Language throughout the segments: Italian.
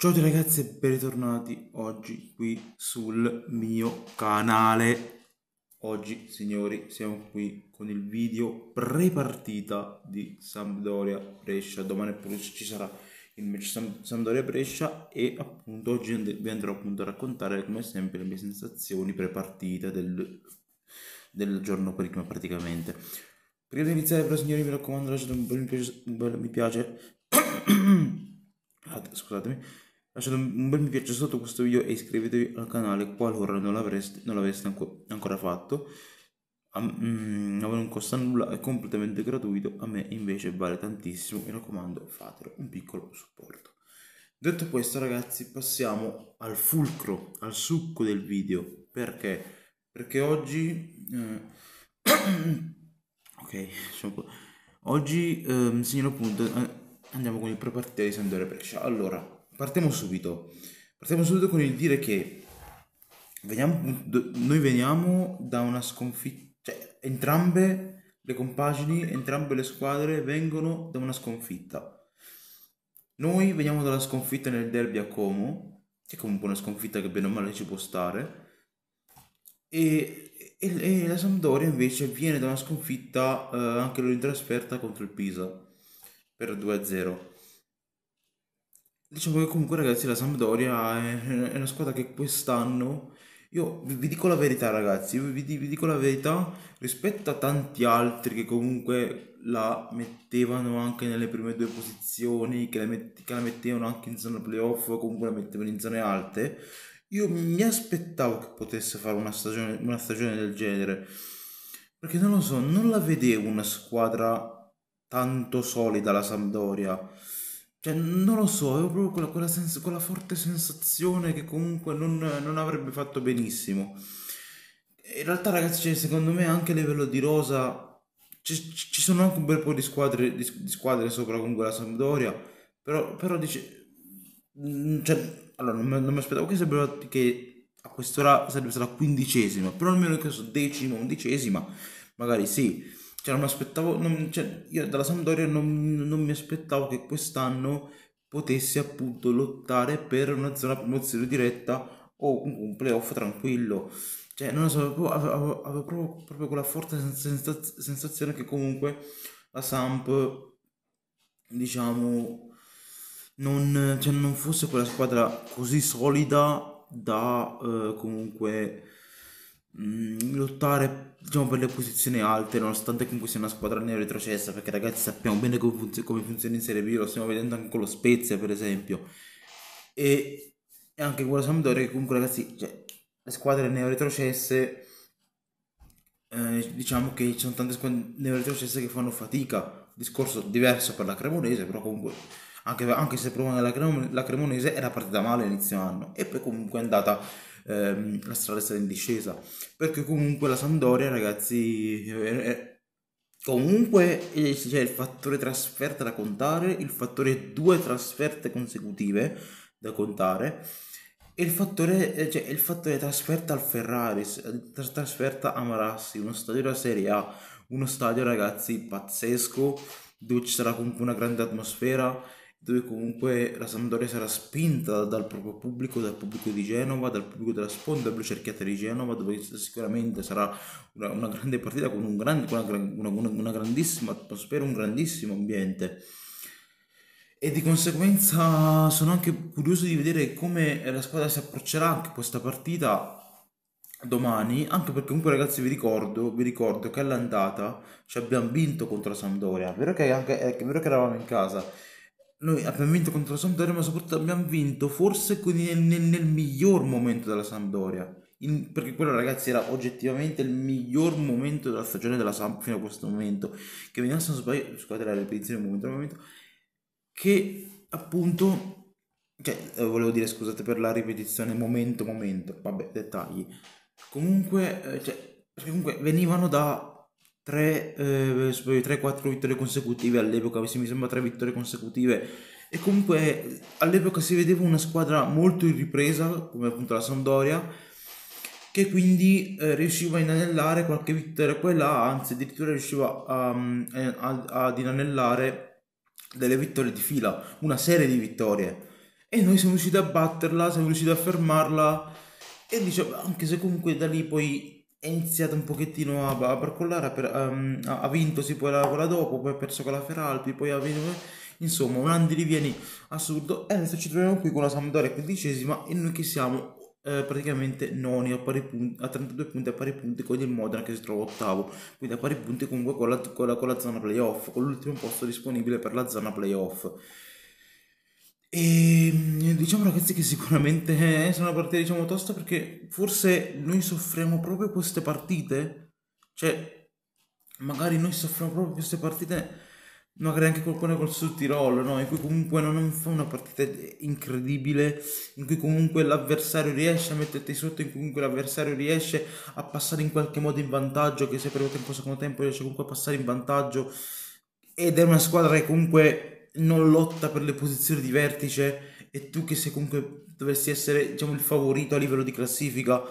Ciao a tutti ragazzi e bentornati oggi qui sul mio canale. Oggi signori siamo qui con il video pre-partita di Sampdoria-Brescia. Domani pure ci sarà il match Sampdoria-Brescia e appunto oggi vi andrò appunto a raccontare come sempre le mie sensazioni pre-partita del, del giorno prima praticamente. Prima di iniziare però signori mi raccomando lasciate un bel mi piace, mi piace. scusatemi Lasciate un bel mi piace sotto questo video e iscrivetevi al canale qualora non, non l'aveste ancora fatto. A, mm, non costa nulla, è completamente gratuito, a me invece vale tantissimo, mi raccomando fatelo, un piccolo supporto. Detto questo ragazzi passiamo al fulcro, al succo del video, perché? Perché oggi... Eh... ok, oggi ehm, signor appunto eh, andiamo con il prepartito di Sandore Brescia. Allora, partiamo subito. Partiamo subito con il dire che veniamo, noi veniamo da una sconfitta, cioè entrambe le compagini, entrambe le squadre vengono da una sconfitta. Noi veniamo dalla sconfitta nel derby a Como, che è comunque una sconfitta che bene o male ci può stare, e, e, e la Sampdoria invece viene da una sconfitta eh, anche lui in trasferta contro il Pisa per 2-0. Diciamo che comunque ragazzi la Sampdoria è, una squadra che quest'anno, io vi, vi dico la verità ragazzi, vi, vi, dico la verità rispetto a tanti altri che comunque la mettevano anche nelle prime due posizioni, che la, met, che la mettevano anche in zona playoff o comunque la mettevano in zone alte, io mi aspettavo che potesse fare una stagione, una stagione del genere, perché non lo so, non la vedevo una squadra tanto solida la Sampdoria cioè, non lo so, avevo proprio quella, quella, sens- quella forte sensazione che comunque non, non, avrebbe fatto benissimo. In realtà, ragazzi, cioè, secondo me anche a livello di rosa ci, ci sono anche un bel po' di squadre, di, di squadre sopra comunque la Sampdoria, però, però dice... Mm, cioè, allora, non, mi, non mi aspettavo che sarebbero che a quest'ora sarebbe stata quindicesima, però almeno in caso decima, undicesima, magari sì cioè non aspettavo, non, cioè, io dalla Sampdoria non, non, mi aspettavo che quest'anno potesse appunto lottare per una zona promozione diretta o un playoff tranquillo. Cioè, non lo so, avevo, avevo, avevo proprio, proprio, quella forte sens- sensazione che comunque la Samp, diciamo, non, cioè non fosse quella squadra così solida da eh, comunque Mm, lottare diciamo, per le posizioni alte, nonostante comunque sia una squadra neo retrocessa, perché ragazzi sappiamo bene come, funziona, come funziona in Serie B, lo stiamo vedendo anche con lo Spezia per esempio, e, e anche con la Sampdoria che comunque ragazzi, cioè, le squadre neo retrocesse... Eh, diciamo che ci sono tante squadre neo retrocesse che fanno fatica, discorso diverso per la Cremonese, però comunque anche, anche se provano la, Cremonese, la Cremonese era partita male all'inizio anno e poi comunque è andata ehm, la strada è stata in discesa. Perché comunque la Sandoria, ragazzi, è, Comunque eh, c'è il fattore trasferta da contare, il fattore due trasferte consecutive da contare e il fattore, eh, cioè, il fattore trasferta al Ferraris, trasferta a Marassi, uno stadio della Serie A, uno stadio ragazzi pazzesco dove ci sarà comunque una grande atmosfera dove comunque la Sampdoria sarà spinta dal proprio pubblico, dal pubblico di Genova, dal pubblico della sponda blu cerchiata di Genova, dove sicuramente sarà una, una grande partita con un grande, una, una, una, grandissima atmosfera, un grandissimo ambiente. E di conseguenza sono anche curioso di vedere come la squadra si approccerà anche a questa partita domani, anche perché comunque ragazzi vi ricordo, vi ricordo che all'andata ci abbiamo vinto contro la Sampdoria, è vero che, anche, è vero che eravamo in casa, noi abbiamo vinto contro la Sampdoria, ma soprattutto abbiamo vinto forse nel, nel, nel, miglior momento della Sampdoria. In, perché quello, ragazzi, era oggettivamente il miglior momento della stagione della Samp fino a questo momento. Che veniva se non sbaglio, scusate la ripetizione momento al momento. Che appunto. Cioè, eh, volevo dire scusate per la ripetizione momento momento. Vabbè, dettagli. Comunque, eh, cioè, comunque venivano da 3, eh, 3-4 vittorie consecutive all'epoca, mi sembra 3 vittorie consecutive. E comunque all'epoca si vedeva una squadra molto in ripresa, come appunto la Sampdoria, che quindi eh, riusciva a inanellare qualche vittoria qua e là, anzi addirittura riusciva a, mm, eh, a, ad inanellare delle vittorie di fila, una serie di vittorie. E noi siamo riusciti a batterla, siamo riusciti a fermarla, e dicevo, anche se comunque da lì poi è iniziato un pochettino a, a barcollare, per, um, ha vinto si poi la, quella dopo, poi ha perso con la Feralpi, poi ha vinto... Insomma, un andirivieni assurdo e adesso ci troviamo qui con la Sampdoria quindicesima e noi che siamo eh, praticamente noni a, pari punti, a 32 punti a pari punti con il Modena che si trova ottavo, quindi a pari punti comunque con la, con la, con la zona playoff, con l'ultimo posto disponibile per la zona playoff. E mm, diciamo ragazzi che sicuramente sono eh, partite diciamo tosta perché forse noi soffriamo proprio queste partite, cioè magari noi soffriamo proprio queste partite, magari anche qualcuno col Sud Tirol no? in cui comunque non fa una partita incredibile, in cui comunque l'avversario riesce a metterti sotto, in cui comunque l'avversario riesce a passare in qualche modo in vantaggio, che se per un tempo secondo tempo riesce comunque a passare in vantaggio ed è una squadra che comunque non lotta per le posizioni di vertice e tu che sei comunque dovresti essere diciamo, il favorito a livello di classifica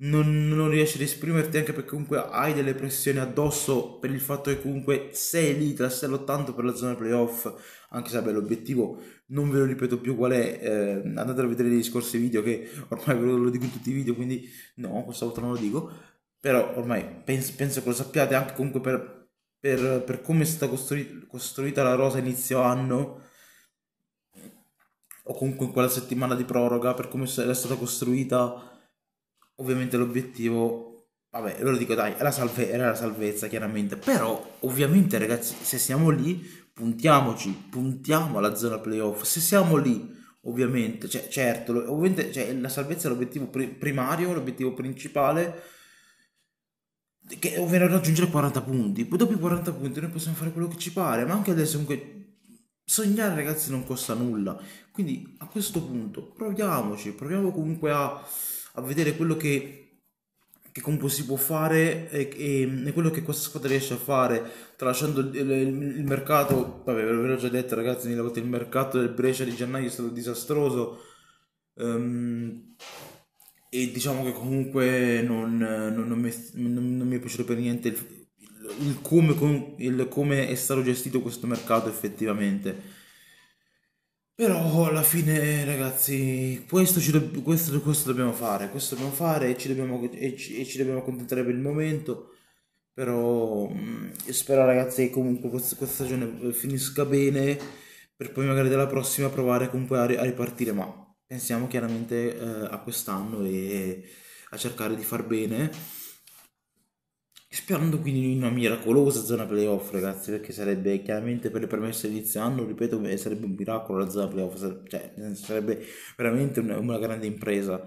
non, non, riesci ad esprimerti anche perché comunque hai delle pressioni addosso per il fatto che comunque sei lì tra sei lottando per la zona playoff anche se vabbè l'obiettivo non ve lo ripeto più qual è eh, andate a vedere gli scorsi video che ormai ve lo dico in tutti i video quindi no questa volta non lo dico però ormai penso, penso che lo sappiate anche comunque per per, per come è stata costruita, costruita la rosa inizio anno, o comunque in quella settimana di proroga, per come è stata costruita, ovviamente l'obiettivo, vabbè, lo dico dai, era, salve, era la salvezza chiaramente, però ovviamente ragazzi, se siamo lì, puntiamoci, puntiamo alla zona playoff, se siamo lì, ovviamente, cioè, certo, ovviamente cioè, la salvezza è l'obiettivo primario, l'obiettivo principale, che, ovvero raggiungere 40 punti. Poi dopo i 40 punti noi possiamo fare quello che ci pare, ma anche adesso comunque sognare ragazzi non costa nulla. Quindi a questo punto proviamoci, proviamo comunque a, a vedere quello che che comunque si può fare e, e, e, quello che questa squadra riesce a fare tralasciando il, il, il mercato vabbè ve l'ho già detto ragazzi mille volte il mercato del Brescia di gennaio è stato disastroso um, e diciamo che comunque non, non, non, mi, non mi, è piaciuto per niente il, il, come, il come è stato gestito questo mercato effettivamente. Però alla fine, ragazzi, questo, do- questo, questo, dobbiamo fare, questo dobbiamo fare e ci dobbiamo, e ci, e ci dobbiamo accontentare per il momento. Però mh, mm, spero, ragazzi, che comunque questa, questa, stagione finisca bene per poi magari della prossima provare comunque a, a ripartire. Ma pensiamo chiaramente eh, a quest'anno e a cercare di far bene sperando quindi in una miracolosa zona playoff ragazzi perché sarebbe chiaramente per le premesse di inizio anno ripeto eh, sarebbe un miracolo la zona playoff sarebbe, cioè, sarebbe veramente una, una grande impresa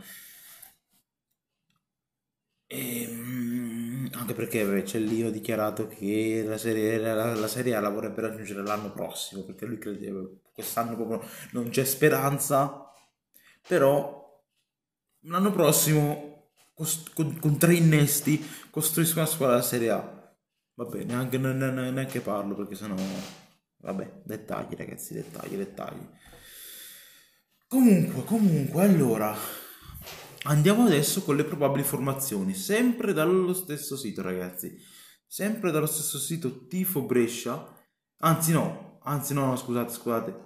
e, ehm, anche perché beh, Cellino ha dichiarato che la serie, la, la serie A la vorrebbe raggiungere l'anno prossimo perché lui crede che quest'anno proprio non c'è speranza però l'anno prossimo cost- con, con, tre innesti costruisco una squadra da Serie A. Vabbè, neanche, ne, ne, neanche parlo perché sennò... Vabbè, dettagli ragazzi, dettagli, dettagli. Comunque, comunque, allora, andiamo adesso con le probabili formazioni, sempre dallo stesso sito ragazzi, sempre dallo stesso sito Tifo Brescia, anzi no, anzi no, no scusate, scusate,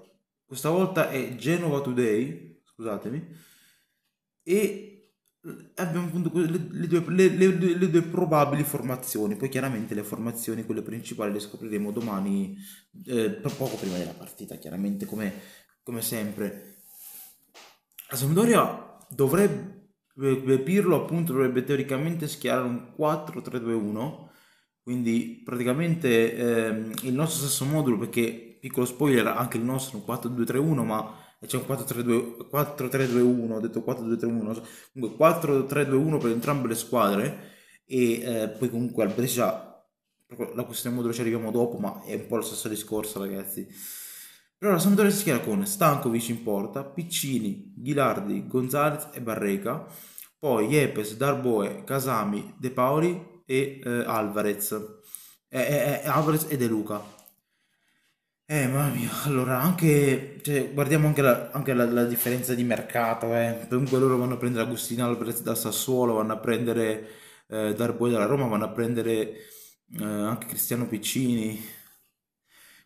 questa volta è Genova Today, scusatemi, e eh, abbiamo appunto le, le, due, le, le, due, probabili formazioni, poi chiaramente le formazioni, quelle principali, le scopriremo domani, eh, poco prima della partita, chiaramente come, come sempre. La Sampdoria dovrebbe, eh, eh, Pirlo appunto dovrebbe teoricamente schierare un 4-3-2-1, quindi praticamente ehm, il nostro stesso modulo, perché piccolo spoiler, anche il nostro è un 4-2-3-1, ma e c'è un 4-3-2-1, ho detto 4-2-3-1, comunque 4-3-2-1 per entrambe le squadre e eh, poi comunque al Brescia la questione modulo ci arriviamo dopo, ma è un po' lo stesso discorso ragazzi. Però la Sampdoria si schiera con Stankovic in porta, Piccini, Ghilardi, Gonzalez e Barreca, poi Yepes, Darboe, Casami, De Paoli e eh, Alvarez. Eh, eh, eh Alvarez e De Luca eh, mamma mia, allora anche, cioè, guardiamo anche, la, anche la, la differenza di mercato, eh. Comunque loro vanno a prendere Agostinale da Sassuolo, vanno a prendere eh, Darboe dalla Roma, vanno a prendere eh, anche Cristiano Piccini.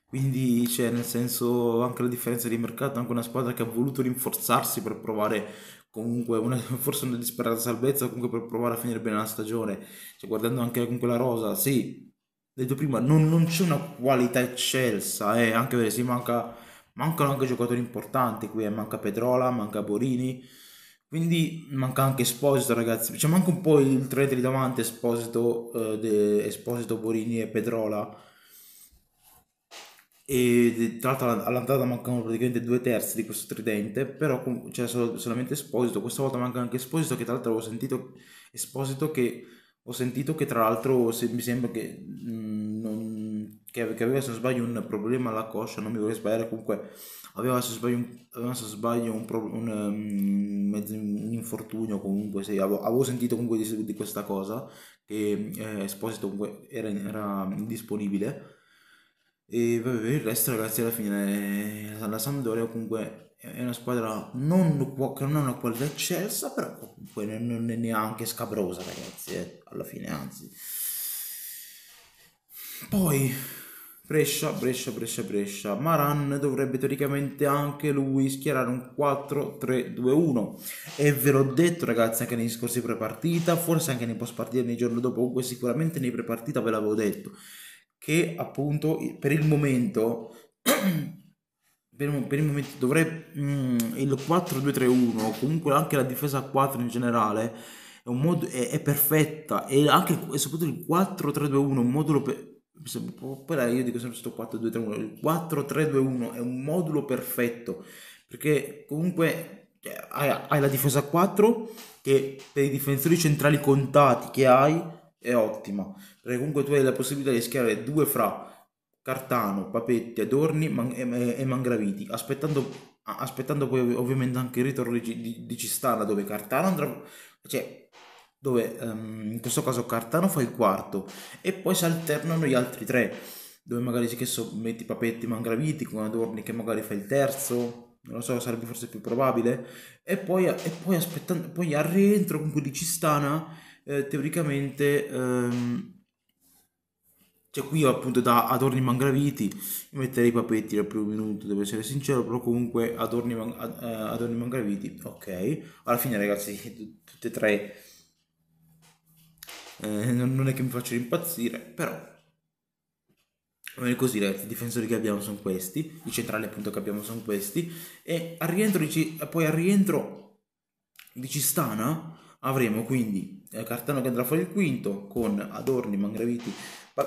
Quindi, cioè, nel senso, anche la differenza di mercato, anche una squadra che ha voluto rinforzarsi per provare comunque una, forse una disperata salvezza, comunque per provare a finire bene la stagione. Cioè, guardando anche con quella rosa, sì, detto prima, non, non c'è una qualità eccelsa, eh, anche perché si manca, mancano anche giocatori importanti qui, eh, manca Pedrola, manca Borini, quindi manca anche Esposito ragazzi, cioè manca un po' il trade di davanti Esposito, eh, de, Esposito, Borini e Pedrola, e tra l'altro all'andata mancano praticamente due terzi di questo tridente, però c'è cioè, solamente Esposito, questa volta manca anche Esposito che tra l'altro avevo sentito Esposito che ho sentito che tra l'altro se, mi sembra che, mh, mm, non, che, che, aveva se non sbaglio un problema alla coscia, non mi vorrei sbagliare, comunque aveva se sbaglio un, aveva, se sbaglio un, pro, un, um, un infortunio comunque, se, avevo, avevo, sentito comunque di, di questa cosa, che eh, Esposito comunque era, era indisponibile e vabbè, il resto, ragazzi, alla fine eh, la Sampdoria comunque è una squadra non che non ha una qualità eccelsa, però comunque non è neanche scabrosa, ragazzi, eh, alla fine, anzi. Poi Brescia, Brescia, Brescia, Brescia. Maran dovrebbe teoricamente anche lui schierare un 4-3-2-1. E ve l'ho detto ragazzi anche negli scorsi pre-partita forse anche nei post partita nei giorni dopo, comunque sicuramente nei pre-partita ve l'avevo detto che appunto per il momento per, il momento dovrei mh, mm, il 4-2-3-1 o comunque anche la difesa 4 in generale è, un mod- è, è perfetta e anche e soprattutto il 4-3-2-1 un modulo per poi io dico sempre sto 4-2-3-1 il 4-3-2-1 è un modulo perfetto perché comunque cioè, hai, hai la difesa 4 che per i difensori centrali contati che hai è ottima, perché comunque tu hai la possibilità di schierare due fra Cartano, Papetti, Adorni man- e-, e-, Mangraviti, aspettando, aspettando poi ovviamente anche il ritorno di, di, di Cistana, dove Cartano andrà... Cioè, dove um, in questo caso Cartano fa il quarto e poi si alternano gli altri tre, dove magari si so, metti Papetti, Mangraviti con Adorni che magari fa il terzo, non lo so, sarebbe forse più probabile. E poi, e poi aspettando, poi al rientro comunque di Cistana eh, teoricamente ehm, cioè qui appunto da Adorni Mangraviti metterei i papetti al primo minuto devo essere sincero però comunque Adorni, Man- eh, Adorni Mangraviti ok alla fine ragazzi tutte e tre eh, non è che mi faccio impazzire però non è così ragazzi i difensori che abbiamo sono questi i centrali appunto che abbiamo sono questi e al rientro di, poi al rientro di Cistana avremo quindi eh, cartellone che andrà fuori il quinto con Adorni, Mangraviti,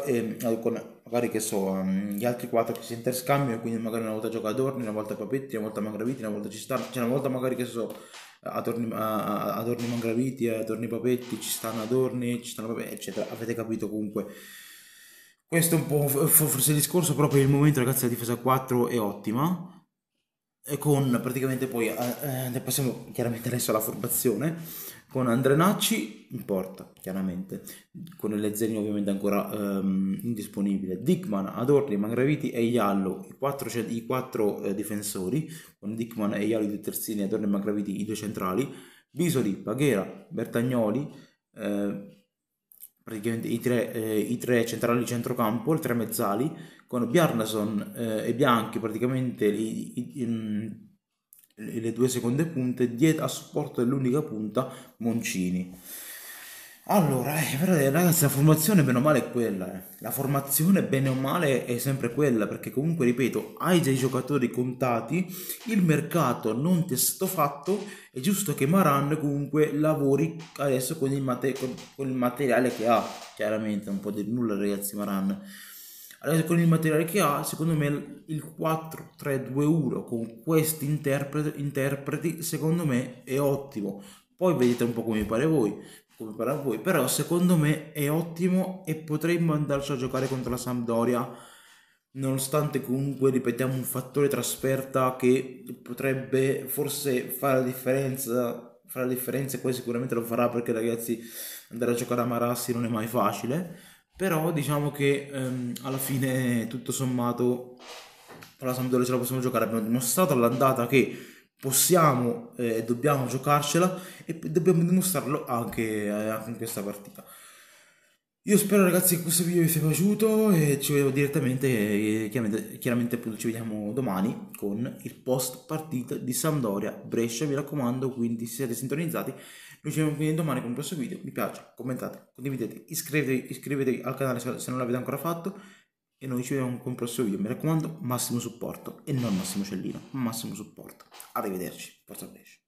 ehm, eh, con magari che so, ehm, gli altri quattro che si interscambiano, quindi magari una volta gioca Adorni, una volta Papetti, una volta Mangraviti, una volta ci Cistana, cioè una volta magari che so, Adorni, eh, eh, Adorni Mangraviti, eh, Adorni Papetti, ci stanno Adorni, ci stanno Papetti, eccetera. Avete capito comunque. Questo è un po' forse il discorso, però per il momento ragazzi la difesa 4 è ottima con praticamente poi eh, eh, passiamo chiaramente adesso alla formazione con Andrenacci in porta chiaramente con Lezzerini ovviamente ancora ehm, indisponibile Dickman, Adorni, Mangraviti e Iallo i quattro, i quattro eh, difensori con Dickman e Iallo di terzini Adorni e Mangraviti i due centrali Bisoli, Paghera, Bertagnoli eh, praticamente i tre, eh, i tre centrali centrocampo, i tre mezzali quando Bjarnason eh, e Bianchi praticamente i, i, i, mm, le due seconde punte dietro a supporto dell'unica punta Moncini. Allora, eh, eh, ragazzi, la formazione bene o male è quella. Eh. La formazione bene o male è sempre quella, perché comunque, ripeto, hai già i giocatori contati, il mercato non ti è stato fatto, è giusto che Maran comunque lavori adesso con il, mate- con, con il materiale che ha. Chiaramente, non può dire nulla, ragazzi, Maran Adesso con il materiale che ha, secondo me il 4-3-2-1 con questi interpreti, interpreti, secondo me è ottimo. Poi vedete un po' come pare voi, come pare a voi, però secondo me è ottimo e potremmo andarci a giocare contro la Sampdoria, nonostante comunque ripetiamo un fattore trasferta che potrebbe forse fare la differenza farà la differenza e poi sicuramente lo farà perché ragazzi andare a giocare a Marassi non è mai facile però diciamo che ehm, alla fine, tutto sommato, con la Sampdoria ce la possiamo giocare. Abbiamo dimostrato all'andata che possiamo eh, e eh, dobbiamo giocarcela e dobbiamo dimostrarlo anche, eh, anche in questa partita. Io spero ragazzi che questo video vi sia piaciuto e ci vediamo direttamente, e eh, chiaramente, chiaramente appunto ci vediamo domani con il post partita di Sampdoria Brescia, mi raccomando quindi siate sintonizzati noi ci vediamo domani con un prossimo video. Mi piace, commentate, condividete, iscrivetevi, iscrivetevi al canale se non l'avete ancora fatto. E noi ci vediamo con un prossimo video. Mi raccomando, massimo supporto e non massimo cellino, massimo supporto. Arrivederci, forza pesce.